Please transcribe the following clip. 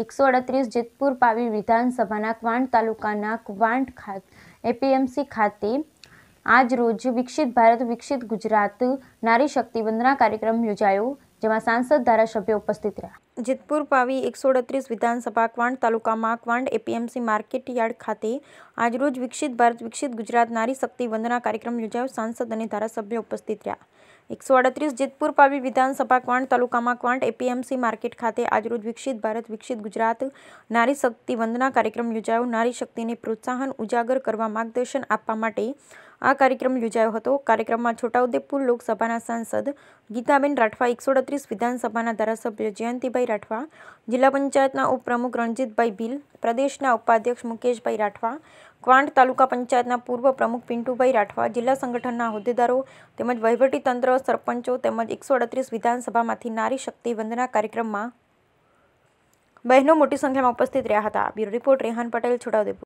એકસો અડત્રીસ જેતપુર પાવી વિધાનસભાના ક્વાંટ તાલુકાના ક્વાંટ ખાત એપીએમસી ખાતે આજરોજ વિકસિત ભારત વિકસિત ગુજરાત નારી શક્તિ વંદના કાર્યક્રમ યોજાયો જેમાં સાંસદ ધારાસભ્યો ઉપસ્થિત રહ્યા જેતપુર પાવી એકસો અડત્રીસ વિધાનસભા ક્વાંટ તાલુકામાં ક્વાંટ એપીએમસી માર્કેટ યાર્ડ ખાતે આજરોજ વિકસિત ભારત વિકસિત ગુજરાત નારી શક્તિ વંદના કાર્યક્રમ યોજાયો સાંસદ અને ધારાસભ્યો ઉપસ્થિત રહ્યા એકસો અડત્રીસ જેતપુર પાવી વિધાનસભા ક્વાંટ તાલુકામાં ક્વાંટ એપીએમસી માર્કેટ ખાતે આજરોજ વિકસિત ભારત વિકસિત ગુજરાત નારી શક્તિ વંદના કાર્યક્રમ યોજાયો નારી શક્તિને પ્રોત્સાહન ઉજાગર કરવા માર્ગદર્શન આપવા માટે આ કાર્યક્રમ યોજાયો હતો કાર્યક્રમમાં છોટાઉદેપુર લોકસભાના સાંસદ ગીતાબેન રાઠવા એકસો અડત્રીસ વિધાનસભાના ધારાસભ્ય જયંતિભાઈ રાઠવા જિલ્લા પંચાયતના ઉપપ્રમુખ રણજીતભાઈ ભીલ પ્રદેશના ઉપાધ્યક્ષ મુકેશભાઈ રાઠવા ક્વાંટ તાલુકા પંચાયતના પૂર્વ પ્રમુખ પિન્ટુભાઈ રાઠવા જિલ્લા સંગઠનના હોદ્દેદારો તેમજ વહીવટીતંત્ર સરપંચો તેમજ એકસો અડત્રીસ વિધાનસભામાંથી નારી શક્તિ વંદના કાર્યક્રમમાં બહેનો મોટી સંખ્યામાં ઉપસ્થિત રહ્યા હતા બ્યુરો રિપોર્ટ રેહાન પટેલ છોટાઉદેપુર